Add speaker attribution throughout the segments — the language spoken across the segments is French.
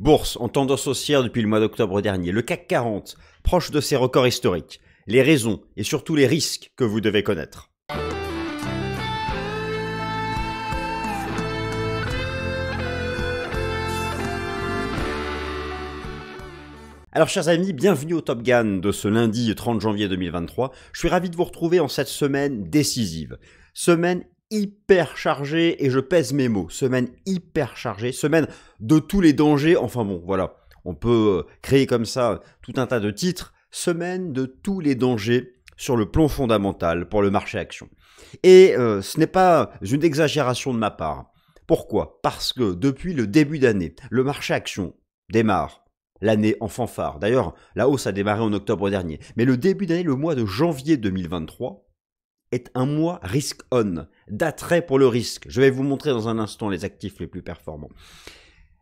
Speaker 1: Bourse en tendance haussière depuis le mois d'octobre dernier, le CAC 40 proche de ses records historiques, les raisons et surtout les risques que vous devez connaître. Alors chers amis, bienvenue au Top Gun de ce lundi 30 janvier 2023. Je suis ravi de vous retrouver en cette semaine décisive. Semaine hyper chargée et je pèse mes mots. Semaine hyper chargée, semaine de tous les dangers. Enfin bon, voilà, on peut euh, créer comme ça tout un tas de titres. Semaine de tous les dangers sur le plan fondamental pour le marché action. Et euh, ce n'est pas une exagération de ma part. Pourquoi Parce que depuis le début d'année, le marché action démarre l'année en fanfare. D'ailleurs, la hausse a démarré en octobre dernier. Mais le début d'année, le mois de janvier 2023, est un mois risk on, d'attrait pour le risque. Je vais vous montrer dans un instant les actifs les plus performants.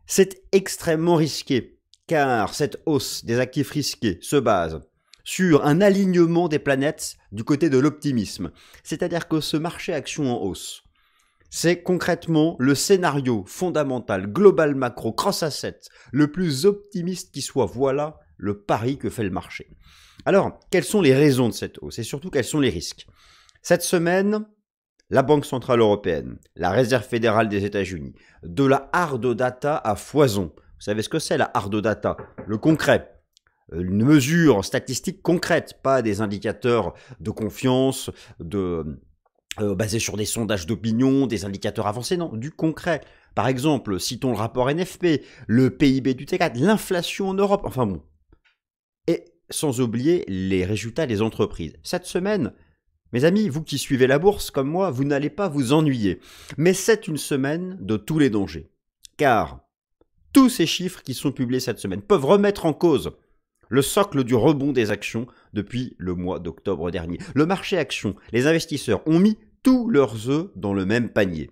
Speaker 1: C'est extrêmement risqué, car cette hausse des actifs risqués se base sur un alignement des planètes du côté de l'optimisme. C'est-à-dire que ce marché action en hausse, c'est concrètement le scénario fondamental, global macro, cross-asset, le plus optimiste qui soit. Voilà le pari que fait le marché. Alors, quelles sont les raisons de cette hausse et surtout quels sont les risques cette semaine, la Banque Centrale Européenne, la Réserve Fédérale des États-Unis, de la hard data à foison. Vous savez ce que c'est la hard data Le concret. Une mesure statistique concrète, pas des indicateurs de confiance, euh, basés sur des sondages d'opinion, des indicateurs avancés, non, du concret. Par exemple, citons le rapport NFP, le PIB du T4, l'inflation en Europe, enfin bon. Et sans oublier les résultats des entreprises. Cette semaine, mes amis, vous qui suivez la bourse comme moi, vous n'allez pas vous ennuyer. Mais c'est une semaine de tous les dangers. Car tous ces chiffres qui sont publiés cette semaine peuvent remettre en cause le socle du rebond des actions depuis le mois d'octobre dernier. Le marché action, les investisseurs ont mis tous leurs œufs dans le même panier,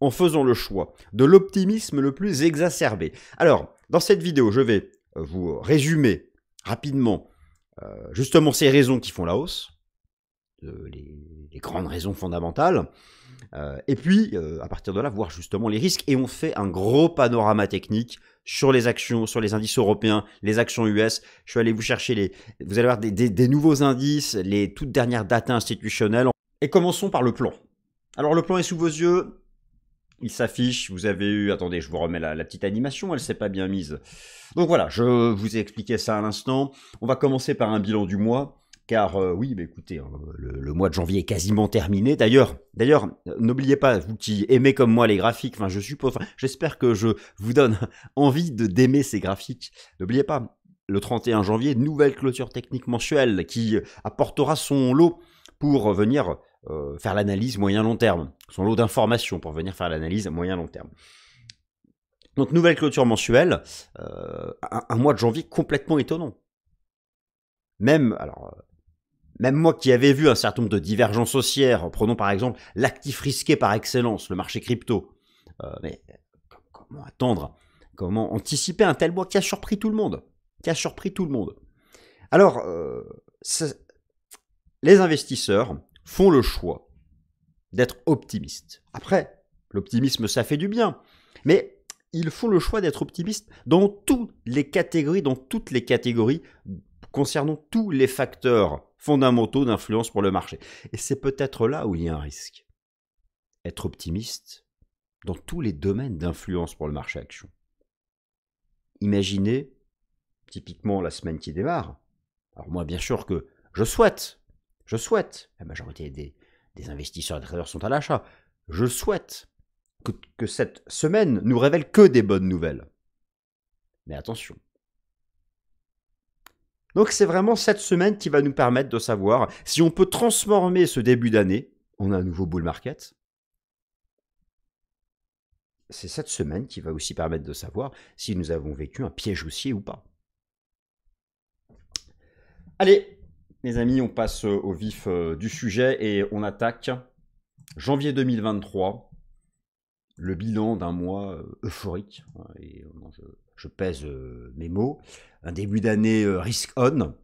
Speaker 1: en faisant le choix de l'optimisme le plus exacerbé. Alors, dans cette vidéo, je vais vous résumer rapidement euh, justement ces raisons qui font la hausse, les, grandes raisons fondamentales. Euh, et puis, euh, à partir de là, voir justement les risques. Et on fait un gros panorama technique sur les actions, sur les indices européens, les actions US. Je suis allé vous chercher les. Vous allez voir des, nouveaux indices, les toutes dernières dates institutionnelles. Et commençons par le plan. Alors, le plan est sous vos yeux. Il s'affiche, vous avez eu, attendez, je vous remets la, la petite animation, elle s'est pas bien mise. Donc voilà, je vous ai expliqué ça à l'instant. On va commencer par un bilan du mois car euh, oui, mais écoutez, hein, le, mois de janvier est quasiment terminé. D'ailleurs, d'ailleurs, n'oubliez pas, vous qui aimez comme moi les graphiques, enfin, je suppose, j'espère que je vous donne envie de d'aimer ces graphiques. N'oubliez pas, le 31 janvier, nouvelle clôture technique mensuelle qui apportera son lot pour venir euh, faire l'analyse moyen-long terme, son lot d'informations pour venir faire l'analyse moyen-long terme. Donc nouvelle clôture mensuelle, euh, un, un, mois de janvier complètement étonnant. Même, alors, même moi qui avais vu un certain nombre de divergences haussières, prenons par exemple l'actif risqué par excellence, le marché crypto. Euh, mais comment attendre Comment anticiper un tel mois qui a surpris tout le monde Qui a surpris tout le monde Alors, euh, les investisseurs font le choix d'être optimistes. Après, l'optimisme, ça fait du bien. Mais ils font le choix d'être optimistes dans toutes les catégories, dans toutes les catégories concernant tous les facteurs fondamentaux d'influence pour le marché. Et c'est peut-être là où il y a un risque. Être optimiste dans tous les domaines d'influence pour le marché action. Imaginez, typiquement la semaine qui démarre, alors moi bien sûr que je souhaite, je souhaite, la majorité des, des investisseurs et des traders sont à l'achat, je souhaite que, que cette semaine nous révèle que des bonnes nouvelles. Mais attention, donc c'est vraiment cette semaine qui va nous permettre de savoir si on peut transformer ce début d'année en un nouveau bull market. C'est cette semaine qui va aussi permettre de savoir si nous avons vécu un piège haussier ou pas. Allez, mes amis, on passe au vif euh, du sujet et on attaque janvier 2023, le bilan d'un mois euh, euphorique. Hein, et euh, je pèse euh, mes mots, un début d'année euh, risk-on.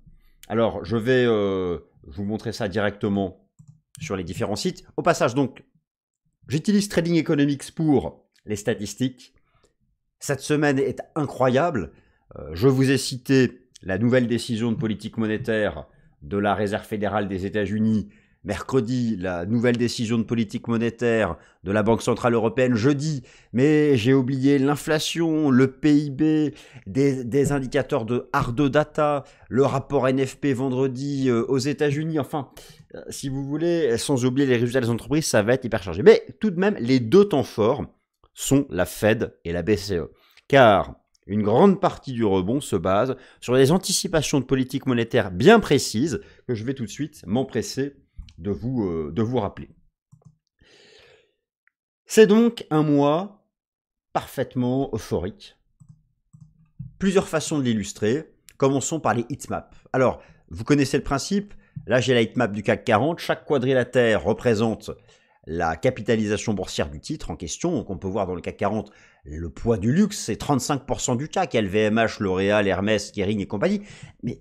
Speaker 1: Alors, je vais euh, vous montrer ça directement sur les différents sites. Au passage, donc, j'utilise Trading Economics pour les statistiques. Cette semaine est incroyable. je vous ai cité la nouvelle décision de politique monétaire de la Réserve fédérale des États-Unis mercredi la nouvelle décision de politique monétaire de la Banque Centrale Européenne, jeudi, mais j'ai oublié l'inflation, le PIB, des, indicateurs de hard data, le rapport NFP vendredi euh, aux États-Unis, enfin, euh, si vous voulez, sans oublier les résultats des entreprises, ça va être hyper chargé. Mais tout de même, les deux temps forts sont la Fed et la BCE. Car une grande partie du rebond se base sur des anticipations de politique monétaire bien précises que je vais tout de suite m'empresser de vous, euh, de vous rappeler. C'est donc un mois parfaitement euphorique. Plusieurs façons de l'illustrer. Commençons par les heatmaps. Alors, vous connaissez le principe. Là, j'ai la heatmap du CAC 40. Chaque quadrilatère représente la capitalisation boursière du titre en question. Donc, on peut voir dans le CAC 40 le poids du luxe, c'est 35% du CAC, LVMH, L'Oréal, Hermès, Kering et compagnie. mais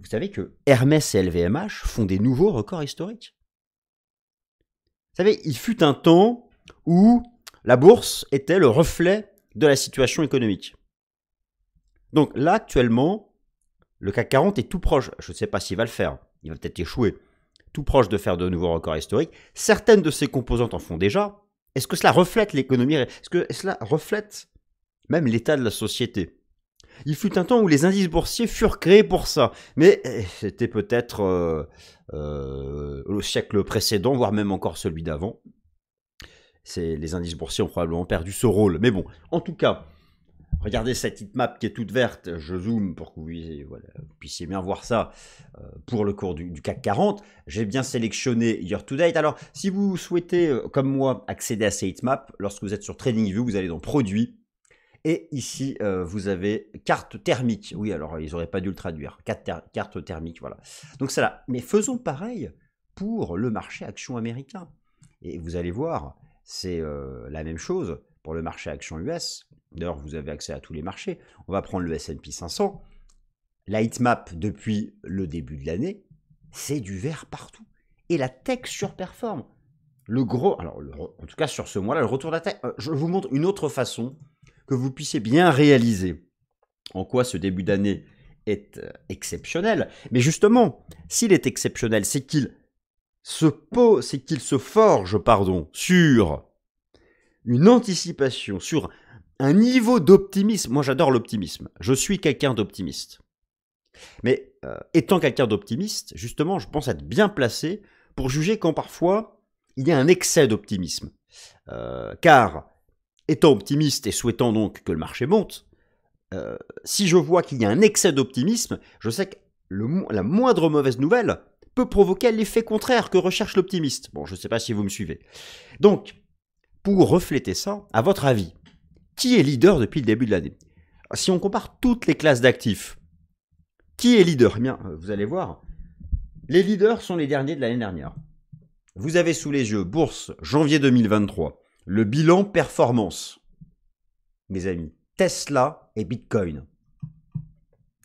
Speaker 1: vous savez que Hermès et LVMH font des nouveaux records historiques. Vous savez, il fut un temps où la bourse était le reflet de la situation économique. Donc là, actuellement, le CAC 40 est tout proche. Je ne sais pas s'il va le faire. Il va peut-être échouer. Tout proche de faire de nouveaux records historiques. Certaines de ses composantes en font déjà. Est-ce que cela reflète l'économie Est-ce que cela reflète même l'état de la société il fut un temps où les indices boursiers furent créés pour ça, mais eh, c'était peut-être le euh, euh, siècle précédent, voire même encore celui d'avant. Les indices boursiers ont probablement perdu ce rôle. Mais bon, en tout cas, regardez cette heatmap qui est toute verte. Je zoome pour que vous, puissiez bien voir ça euh, pour le cours du, CAC 40. J'ai bien sélectionné Year to Date. Alors, si vous souhaitez, comme moi, accéder à ces heatmaps, lorsque vous êtes sur TradingView, vous allez dans Produits et ici, euh, vous avez carte thermique. Oui, alors ils n'auraient pas dû le traduire. Carte, thermique, voilà. Donc ça là. Mais faisons pareil pour le marché action américain. Et vous allez voir, c'est euh, la même chose pour le marché action US. D'ailleurs, vous avez accès à tous les marchés. On va prendre le S&P 500. La heatmap depuis le début de l'année, c'est du vert partout. Et la tech surperforme. Le gros, alors en tout cas sur ce mois-là, le retour de la tech. Euh, je vous montre une autre façon que vous puissiez bien réaliser en quoi ce début d'année est euh, exceptionnel. Mais justement, s'il est exceptionnel, c'est qu'il se pose, c'est qu'il se forge, pardon, sur une anticipation, sur un niveau d'optimisme. Moi, j'adore l'optimisme. Je suis quelqu'un d'optimiste. Mais euh, étant quelqu'un d'optimiste, justement, je pense être bien placé pour juger quand parfois il y a un excès d'optimisme. Euh, car étant optimiste et souhaitant donc que le marché monte, euh, si je vois qu'il y a un excès d'optimisme, je sais que la moindre mauvaise nouvelle peut provoquer l'effet contraire que recherche l'optimiste. Bon, je ne sais pas si vous me suivez. Donc, pour refléter ça, à votre avis, qui est leader depuis le début de l'année Si on compare toutes les classes d'actifs, qui est leader Eh bien, euh, vous allez voir, les leaders sont les derniers de l'année dernière. Vous avez sous les yeux Bourse, janvier 2023, le bilan performance. Mes amis, Tesla et Bitcoin.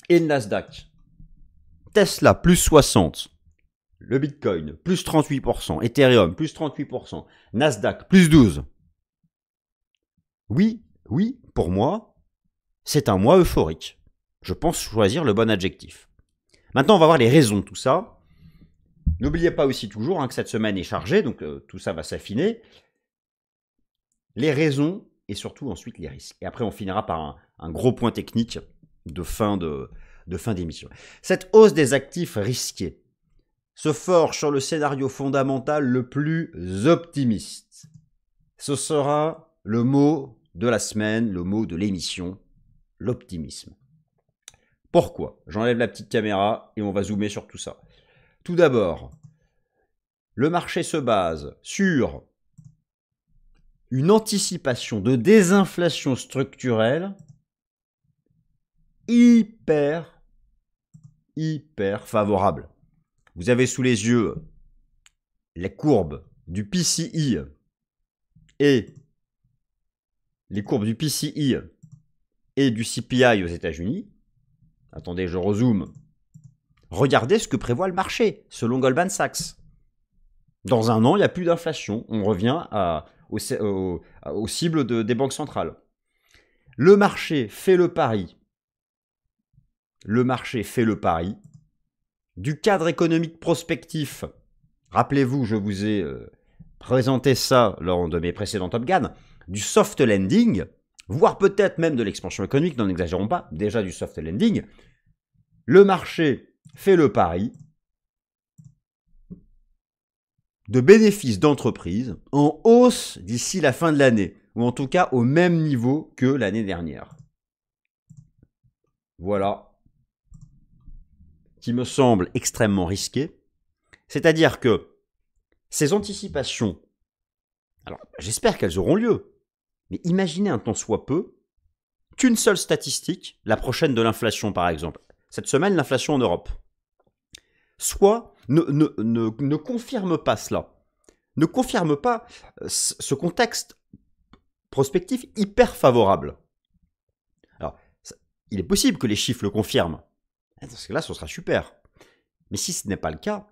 Speaker 1: Et le Nasdaq. Tesla plus 60. Le Bitcoin plus 38%. Ethereum plus 38%. Nasdaq plus 12. Oui, oui, pour moi, c'est un mois euphorique. Je pense choisir le bon adjectif. Maintenant, on va voir les raisons de tout ça. N'oubliez pas aussi toujours hein, que cette semaine est chargée, donc euh, tout ça va s'affiner les raisons et surtout ensuite les risques. Et après, on finira par un, gros point technique de fin de fin d'émission. Cette hausse des actifs risqués se forge sur le scénario fondamental le plus optimiste. Ce sera le mot de la semaine, le mot de l'émission, l'optimisme. Pourquoi J'enlève la petite caméra et on va zoomer sur tout ça. Tout d'abord, le marché se base sur une anticipation de désinflation structurelle hyper, hyper favorable. Vous avez sous les yeux les courbes du PCI et les courbes du PCI et du CPI aux États-Unis. Attendez, je rezoome. Regardez ce que prévoit le marché, selon Goldman Sachs. Dans un an, il n'y a plus d'inflation. On revient à aux, cibles de, des banques centrales. Le marché fait le pari. Le marché fait le pari du cadre économique prospectif. Rappelez-vous, je vous ai euh, présenté ça lors de mes précédents Top du soft lending, voire peut-être même de l'expansion économique, n'en exagérons pas, déjà du soft lending. Le marché fait le pari de bénéfices d'entreprise en hausse d'ici la fin de l'année, ou en tout cas au même niveau que l'année dernière. Voilà. Qui me semble extrêmement risqué. C'est-à-dire que ces anticipations, alors j'espère qu'elles auront lieu, mais imaginez un temps soit peu qu'une seule statistique, la prochaine de l'inflation par exemple, cette semaine l'inflation en Europe, soit ne, confirme pas cela, ne confirme pas euh, ce contexte prospectif hyper favorable. Alors, il est possible que les chiffres le confirment. Eh, ce que là, ce sera super. Mais si ce n'est pas le cas,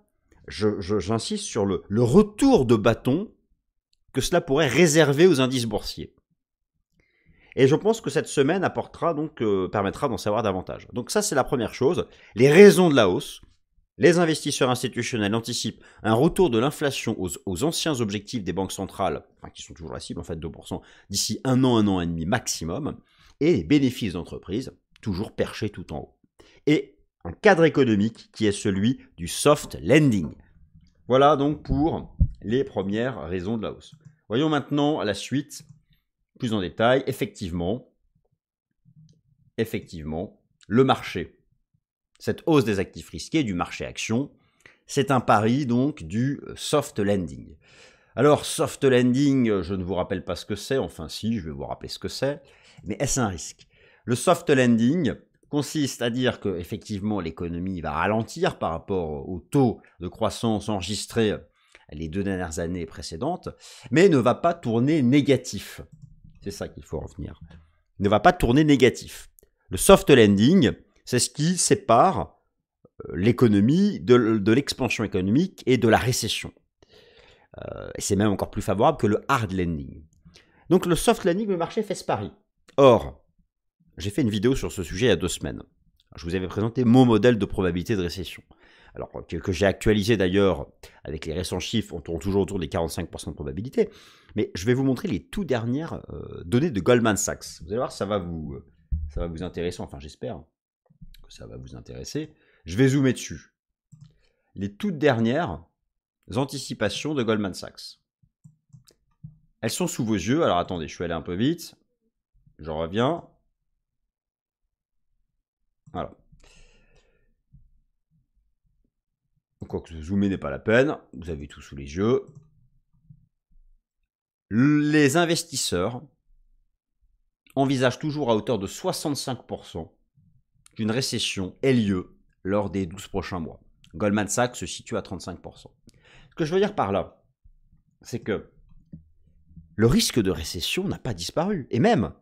Speaker 1: j'insiste sur le, retour de bâton que cela pourrait réserver aux indices boursiers. Et je pense que cette semaine apportera donc euh, permettra d'en savoir davantage. Donc ça c'est la première chose, les raisons de la hausse. Les investisseurs institutionnels anticipent un retour de l'inflation aux, anciens objectifs des banques centrales, qui sont toujours la cible en fait 2%, d'ici un an, un an et demi maximum, et les bénéfices d'entreprise toujours perchés tout en haut. Et un cadre économique qui est celui du soft lending. Voilà donc pour les premières raisons de la hausse. Voyons maintenant la suite, plus en détail, effectivement, effectivement, le marché cette hausse des actifs risqués du marché action, c'est un pari donc du euh, soft landing. Alors soft landing, euh, je ne vous rappelle pas ce que c'est, enfin si, je vais vous rappeler ce que c'est, mais est-ce un risque Le soft landing consiste à dire que effectivement l'économie va ralentir par rapport au taux de croissance enregistré les deux dernières années précédentes, mais ne va pas tourner négatif. C'est ça qu'il faut revenir. Ne va pas tourner négatif. Le soft landing, c'est ce qui sépare euh, l'économie de, l'expansion économique et de la récession. Euh, et c'est même encore plus favorable que le hard landing. Donc le soft landing, le marché fait ce pari. Or, j'ai fait une vidéo sur ce sujet il y a deux semaines. Je vous avais présenté mon modèle de probabilité de récession. Alors, que, j'ai actualisé d'ailleurs avec les récents chiffres, on tourne toujours autour des 45% de probabilité. Mais je vais vous montrer les tout dernières euh, données de Goldman Sachs. Vous allez voir, ça va vous, ça va vous intéresser, enfin j'espère ça va vous intéresser. Je vais zoomer dessus. Les toutes dernières anticipations de Goldman Sachs. Elles sont sous vos yeux. Alors attendez, je suis allé un peu vite. J'en reviens. Voilà. Quoique zoomer n'est pas la peine, vous avez tout sous les yeux. Les investisseurs envisagent toujours à hauteur de 65% qu'une récession ait lieu lors des 12 prochains mois. Goldman Sachs se situe à 35%. Ce que je veux dire par là, c'est que le risque de récession n'a pas disparu. Et même,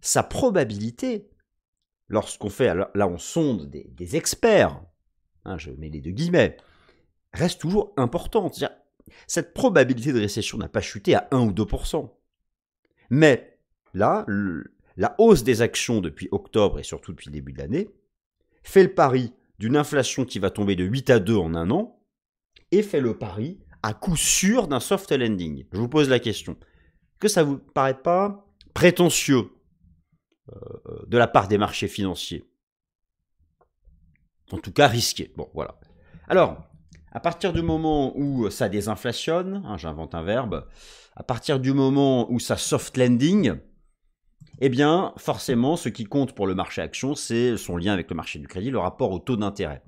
Speaker 1: sa probabilité, lorsqu'on fait, là on sonde des, experts, hein, je mets les deux guillemets, reste toujours importante. Cette probabilité de récession n'a pas chuté à 1 ou 2%. Mais là, la hausse des actions depuis octobre et surtout depuis le début de l'année, fait le pari d'une inflation qui va tomber de 8 à 2 en un an, et fait le pari à coup sûr d'un soft landing. Je vous pose la question. Que ça vous paraît pas prétentieux euh, de la part des marchés financiers En tout cas risqué. Bon, voilà. Alors, à partir du moment où ça désinflationne, hein, j'invente un verbe, à partir du moment où ça soft landing, eh bien, forcément, ce qui compte pour le marché action, c'est son lien avec le marché du crédit, le rapport au taux d'intérêt.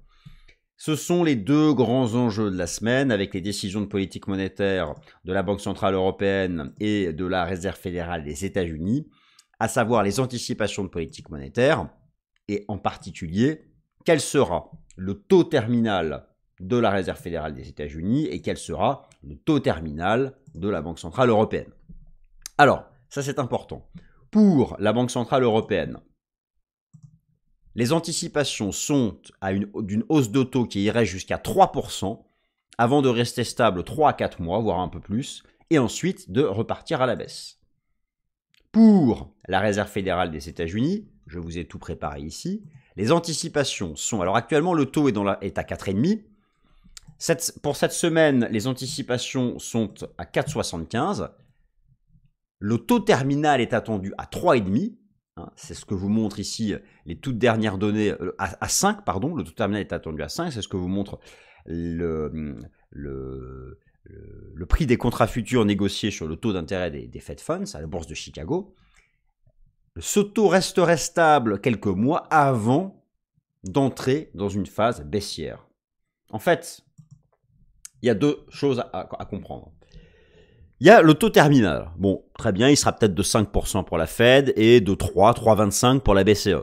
Speaker 1: Ce sont les deux grands enjeux de la semaine avec les décisions de politique monétaire de la Banque Centrale Européenne et de la Réserve fédérale des États-Unis, à savoir les anticipations de politique monétaire et en particulier quel sera le taux terminal de la Réserve fédérale des États-Unis et quel sera le taux terminal de la Banque Centrale Européenne. Alors, ça c'est important pour la Banque Centrale Européenne, les anticipations sont d'une hausse de taux qui irait jusqu'à 3%, avant de rester stable 3 à 4 mois, voire un peu plus, et ensuite de repartir à la baisse. Pour la Réserve fédérale des États-Unis, je vous ai tout préparé ici, les anticipations sont... Alors actuellement, le taux est, dans à 4,5. pour cette semaine, les anticipations sont à 4,75. Le taux terminal est attendu à 3,5. Hein. c'est ce que vous montre ici euh, les toutes dernières données, euh, à, 5, pardon, le taux terminal est attendu à 5, c'est ce que vous montre mm, le, prix des contrats futurs négociés sur le taux d'intérêt des, Fed Funds à la bourse de Chicago. Ce taux resterait stable quelques mois avant d'entrer dans une phase baissière. En fait, il y a deux choses à comprendre. Il y a le taux terminal. Bon, très bien, il sera peut-être de 5% pour la Fed et de 3, 3,25 pour la BCE.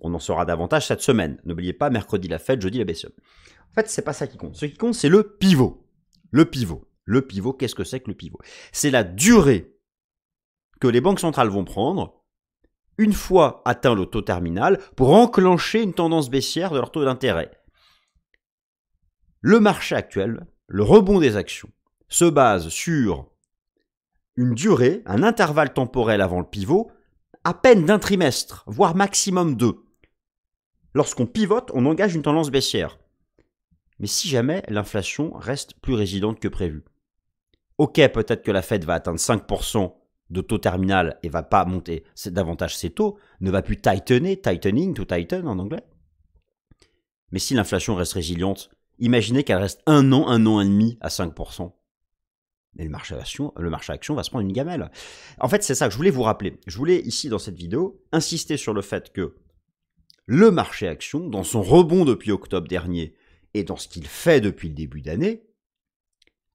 Speaker 1: On en saura davantage cette semaine. N'oubliez pas, mercredi la Fed, jeudi la BCE. En fait, c'est pas ça qui compte. Ce qui compte, c'est le pivot. Le pivot. Le pivot, qu'est-ce que c'est que le pivot C'est la durée que les banques centrales vont prendre une fois atteint le taux terminal pour enclencher une tendance baissière de leur taux d'intérêt. Le marché actuel, le rebond des actions, se base sur une durée, un intervalle temporel avant le pivot, à peine d'un trimestre, voire maximum deux. Lorsqu'on pivote, on engage une tendance baissière. Mais si jamais l'inflation reste plus résiliente que prévu. Ok, peut-être que la Fed va atteindre 5% de taux terminal et va pas monter davantage ses taux, ne va plus tightener, tightening to tighten en anglais. Mais si l'inflation reste résiliente, imaginez qu'elle reste un an, un an et demi à 5% mais le marché, action, le marché action va se prendre une gamelle. En fait, c'est ça que je voulais vous rappeler. Je voulais ici, dans cette vidéo, insister sur le fait que le marché action, dans son rebond depuis octobre dernier et dans ce qu'il fait depuis le début d'année,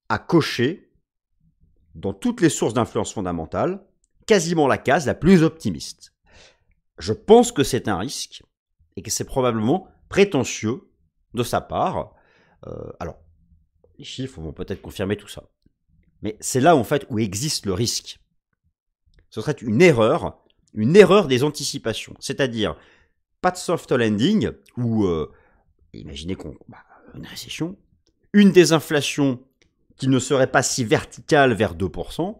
Speaker 1: a coché, dans toutes les sources d'influence fondamentale, quasiment la case la plus optimiste. Je pense que c'est un risque et que c'est probablement prétentieux de sa part. Euh, alors, les chiffres vont peut-être confirmer tout ça. Mais c'est là, en fait, où existe le risque. Ce serait une erreur, une erreur des anticipations. C'est-à-dire, pas de soft landing, ou euh, imaginez qu'on. Bah, une récession, une désinflation qui ne serait pas si verticale vers 2%,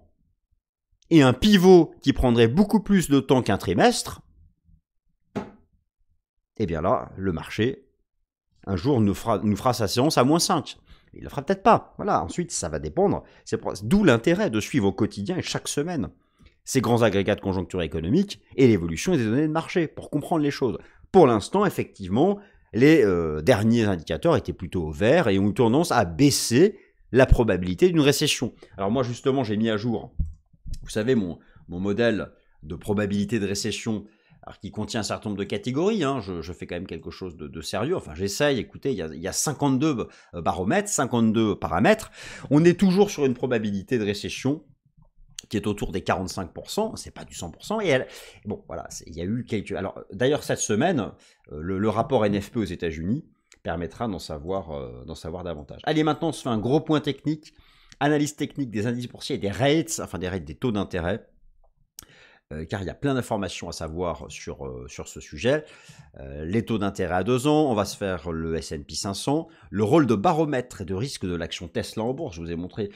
Speaker 1: et un pivot qui prendrait beaucoup plus de temps qu'un trimestre, eh bien là, le marché, un jour, nous fera, nous fera sa séance à moins 5 il le fera peut-être pas. Voilà, ensuite, ça va dépendre. C'est d'où l'intérêt de suivre au quotidien et chaque semaine ces grands agrégats de conjoncture économique et l'évolution des données de marché pour comprendre les choses. Pour l'instant, effectivement, les euh, derniers indicateurs étaient plutôt au vert et ont eu tendance à baisser la probabilité d'une récession. Alors moi, justement, j'ai mis à jour, vous savez, mon, mon modèle de probabilité de récession alors qui contient un certain nombre de catégories. Hein. Je, fais quand même quelque chose de, sérieux. Enfin, j'essaye. Écoutez, il y, a, 52 euh, baromètres, 52 paramètres. On est toujours sur une probabilité de récession qui est autour des 45%, c'est pas du 100%, et bon, voilà, il y a eu quelques... Alors, d'ailleurs, cette semaine, euh, le, rapport NFP aux États-Unis permettra d'en savoir, euh, savoir davantage. Allez, maintenant, on se fait un gros point technique, analyse technique des indices boursiers et des rates, enfin des rates des taux d'intérêt. Euh, car il y a plein d'informations à savoir sur, euh, sur ce sujet. Euh, les taux d'intérêt à 2 ans, on va se faire le S&P 500, le rôle de baromètre et de risque de l'action Tesla en bourse. Je vous ai montré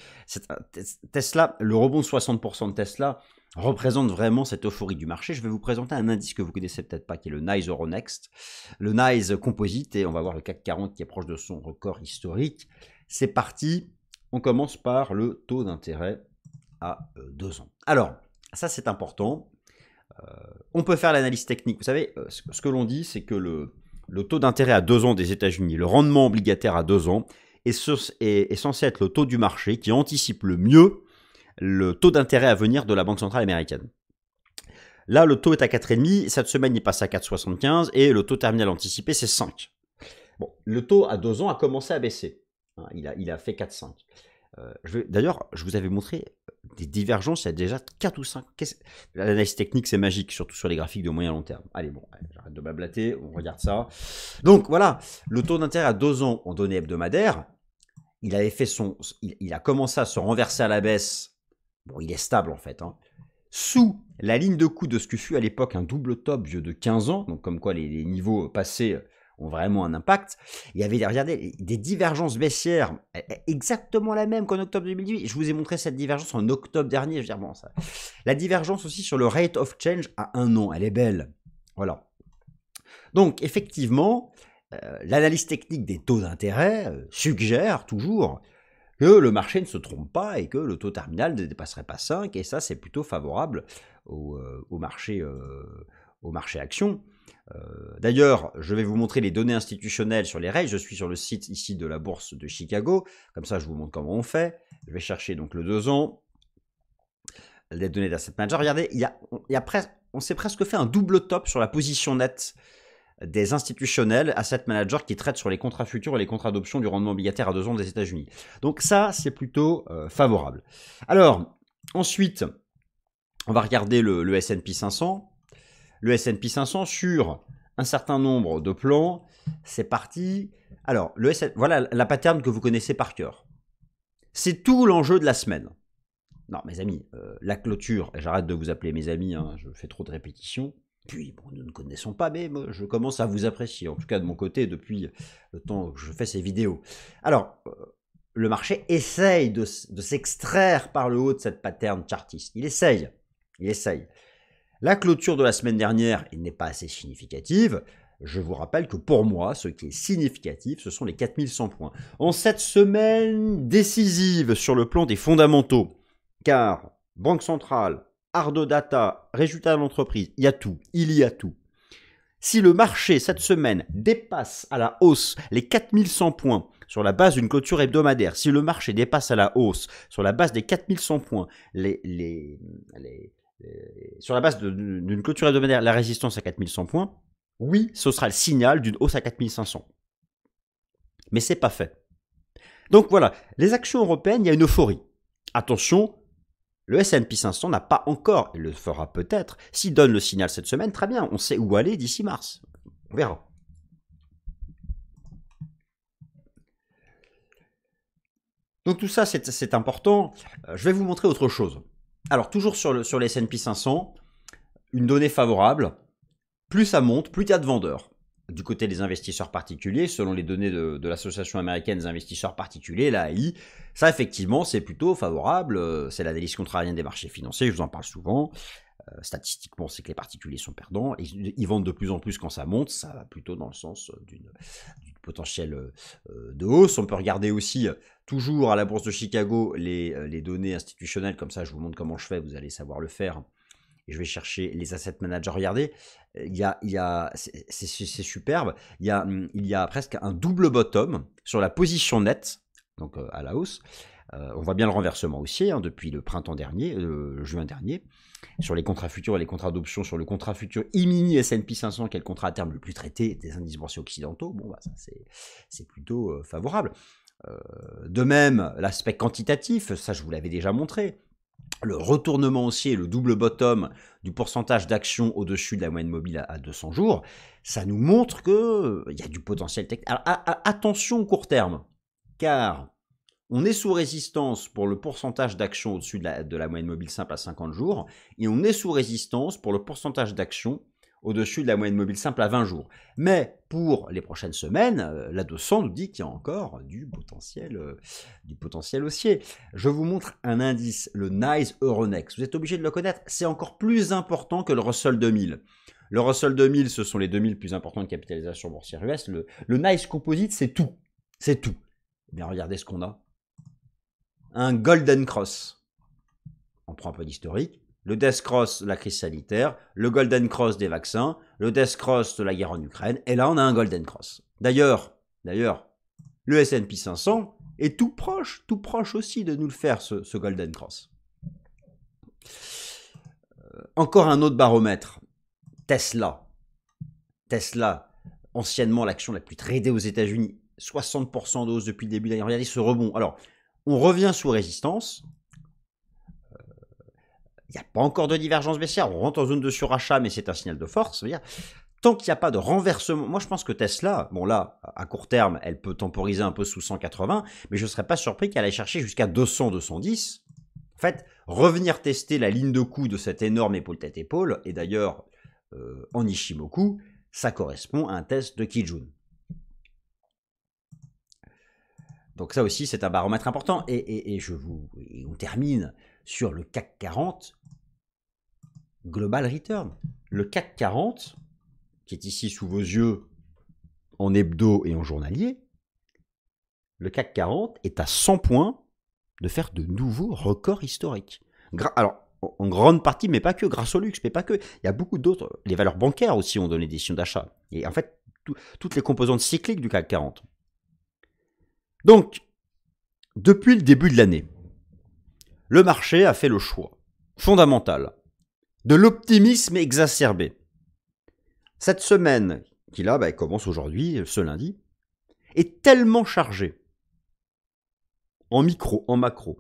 Speaker 1: Tesla, le rebond de 60% de Tesla représente vraiment cette euphorie du marché. Je vais vous présenter un indice que vous connaissez peut-être pas, qui est le NICE Euronext, le NICE Composite, et on va voir le CAC 40 qui est proche de son record historique. C'est parti, on commence par le taux d'intérêt à 2 ans. Alors, ça, c'est important. Euh, on peut faire l'analyse technique. Vous savez, euh, ce que l'on dit, c'est que le, taux d'intérêt à 2 ans des États-Unis, le rendement obligataire à 2 ans, est, censé être le taux du marché qui anticipe le mieux le taux d'intérêt à venir de la Banque centrale américaine. Là, le taux est à 4,5, cette semaine, il passe à 4,75 et le taux terminal anticipé, c'est 5. le taux à 2 ans a commencé à baisser. Hein, il a, fait 4,5. Euh, d'ailleurs, je vous avais montré des divergences, il y a déjà 4 ou 5. L'analyse technique, c'est magique, surtout sur les graphiques de moyen long terme. Allez, bon, j'arrête de bablater, on regarde ça. Donc voilà, le taux d'intérêt à 2 ans en données hebdomadaires, il avait fait son. Il, a commencé à se renverser à la baisse. Bon, il est stable en fait. Hein. Sous la ligne de coût de ce que fut à l'époque un double top vieux de 15 ans, donc comme quoi les niveaux passés vraiment un impact. Il y avait, regardez, des divergences baissières eh, eh, exactement la même qu'en octobre 2018. Je vous ai montré cette divergence en octobre dernier. Je veux dire, ça... La divergence aussi sur le rate of change à un an, elle est belle. Voilà. Donc, effectivement, euh, l'analyse technique des taux d'intérêt euh, suggère toujours que le marché ne se trompe pas et que le taux terminal ne dépasserait pas 5, et ça, c'est plutôt favorable au, euh, marché. Euh, au marché action. Euh, d'ailleurs, je vais vous montrer les données institutionnelles sur les rails. Je suis sur le site ici de la bourse de Chicago. Comme ça, je vous montre comment on fait. Je vais chercher donc le 2 ans, les données d'asset manager. Regardez, il y a, on, s'est presque fait un double top sur la position nette des institutionnels, asset manager qui traitent sur les contrats futurs et les contrats d'option du rendement obligataire à deux ans des États-Unis. Donc ça, c'est plutôt euh, favorable. Alors, ensuite, on va regarder le SP 500 le S&P 500 sur un certain nombre de plans. C'est parti. Alors, le voilà la pattern que vous connaissez par cœur. C'est tout l'enjeu de la semaine. Non, mes amis, euh, la clôture, j'arrête de vous appeler mes amis, hein, je fais trop de répétitions. Puis, bon, nous ne connaissons pas, mais je commence à vous apprécier, en tout cas de mon côté, depuis le temps que je fais ces vidéos. Alors, euh, le marché essaye de, de s'extraire par le haut de cette pattern chartiste. Il essaye, il essaye. La clôture de la semaine dernière, n'est pas assez significative. Je vous rappelle que pour moi, ce qui est significatif, ce sont les 4100 points. En cette semaine décisive sur le plan des fondamentaux, car Banque Centrale, Ardo Data, résultat l'entreprise, il y a tout, il y a tout. Si le marché cette semaine dépasse à la hausse les 4100 points sur la base d'une clôture hebdomadaire, si le marché dépasse à la hausse sur la base des 4100 points les, les, euh, sur la base d'une clôture hebdomadaire, la résistance à 4100 points, oui, ce sera le signal d'une hausse à 4500. Mais c'est pas fait. Donc voilà, les actions européennes, il y a une euphorie. Attention, le S&P 500 n'a pas encore, il le fera peut-être, s'il donne le signal cette semaine, très bien, on sait où aller d'ici mars. On verra. Donc tout ça, c'est important. Euh, je vais vous montrer autre chose. Alors toujours sur, le, sur les S&P 500, une donnée favorable, plus ça monte, plus il y a de vendeurs. Du côté des investisseurs particuliers, selon les données de, l'Association américaine des investisseurs particuliers, l'AI, ça effectivement c'est plutôt favorable, euh, c'est la délice contrarienne des marchés financiers, je vous en parle souvent. Euh, statistiquement, c'est que les particuliers sont perdants, ils vendent de plus en plus quand ça monte, ça va plutôt dans le sens euh, d'une potentiel euh, euh, de hausse. On peut regarder aussi euh, toujours à la bourse de Chicago les, données institutionnelles, comme ça je vous montre comment je fais, vous allez savoir le faire. Et je vais chercher les asset managers. Regardez, il y a, il y c'est superbe. Il y a, hum, il y a presque un double bottom sur la position nette, donc à la hausse. Euh, on voit bien le renversement haussier hein, depuis le printemps dernier, le euh, juin dernier, sur les contrats futurs et les contrats d'options sur le contrat futur I-mini S&P 500, quel contrat à terme le plus traité des indices boursiers occidentaux. Bon, bah, ça c'est plutôt euh, favorable. de même, l'aspect quantitatif, ça je vous l'avais déjà montré, le retournement haussier, le double bottom du pourcentage d'actions au-dessus de la moyenne mobile à 200 jours, ça nous montre qu'il y a du potentiel technique. Alors, attention au court terme, car on est sous résistance pour le pourcentage d'actions au-dessus de la, moyenne mobile simple à 50 jours, et on est sous résistance pour le pourcentage d'actions au-dessus de la moyenne mobile simple à 20 jours. Mais pour les prochaines semaines, euh, la 200 nous dit qu'il y a encore du potentiel, euh, du potentiel haussier. Je vous montre un indice, le NICE Euronext. Vous êtes obligé de le connaître, c'est encore plus important que le Russell 2000. Le Russell 2000, ce sont les 2000 plus importants de capitalisation boursière US. Le, le NICE Composite, c'est tout. C'est tout. Mais eh regardez ce qu'on a un Golden Cross. On prend un peu d'historique. Le Death Cross, la crise sanitaire, le Golden Cross des vaccins, le Death Cross de la guerre en Ukraine, et là on a un Golden Cross. D'ailleurs, d'ailleurs, le S&P 500 est tout proche, tout proche aussi de nous le faire ce, Golden Cross. Euh, encore un autre baromètre, Tesla. Tesla, anciennement l'action la plus tradée aux États-Unis, 60% de depuis le début de l'année. Regardez ce rebond. Alors, on revient sous résistance. Il euh, n'y a pas encore de divergence baissière. On rentre en zone de surachat, mais c'est un signal de force. -dire, tant qu'il n'y a pas de renversement, moi je pense que Tesla, bon là, à court terme, elle peut temporiser un peu sous 180, mais je ne serais pas surpris qu'elle aille chercher jusqu'à 200, 210. En fait, revenir tester la ligne de coup de cette énorme épaule tête épaule, et d'ailleurs euh, en Ishimoku, ça correspond à un test de Kijun. Donc ça aussi, c'est un baromètre important. Et, je vous, on termine sur le CAC 40 global return. Le CAC 40, qui est ici sous vos yeux en hebdo et en journalier, le CAC 40 est à 100 points de faire de nouveaux records historiques. Alors, en grande partie, mais pas que, grâce au luxe, mais pas que. Il y a beaucoup d'autres. Les valeurs bancaires aussi ont donné des signes d'achat. Et en fait, toutes les composantes cycliques du CAC 40. Donc, depuis le début de l'année, le marché a fait le choix fondamental de l'optimisme exacerbé. Cette semaine, qui là bah, commence aujourd'hui, ce lundi, est tellement chargée en micro, en macro,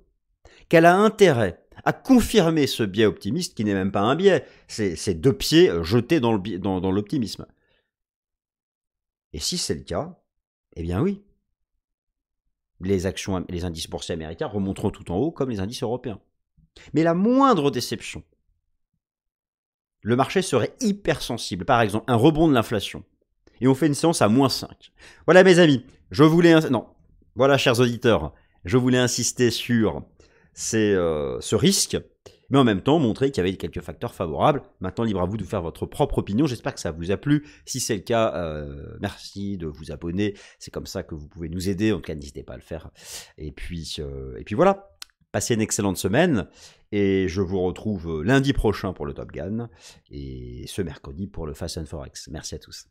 Speaker 1: qu'elle a intérêt à confirmer ce biais optimiste qui n'est même pas un biais, c'est deux pieds jetés dans l'optimisme. et si c'est le cas, eh bien oui, les les indices boursiers américains remonteront tout en haut comme les indices européens. Mais la moindre déception, le marché serait hypersensible. Par exemple, un rebond de l'inflation. Et on fait une séance à moins 5. Voilà mes amis, je voulais... Non, voilà chers auditeurs, je voulais insister sur euh, ce risque mais en même temps montrer qu'il y avait quelques facteurs favorables. Maintenant, libre à vous de faire votre propre opinion. J'espère que ça vous a plu. Si c'est le cas, euh, merci de vous abonner. C'est comme ça que vous pouvez nous aider. En tout cas, n'hésitez pas à le faire. Et puis, euh, et puis voilà. Passez une excellente semaine et je vous retrouve euh, lundi prochain pour le Top Gun et ce mercredi pour le Fast and Forex. Merci à tous.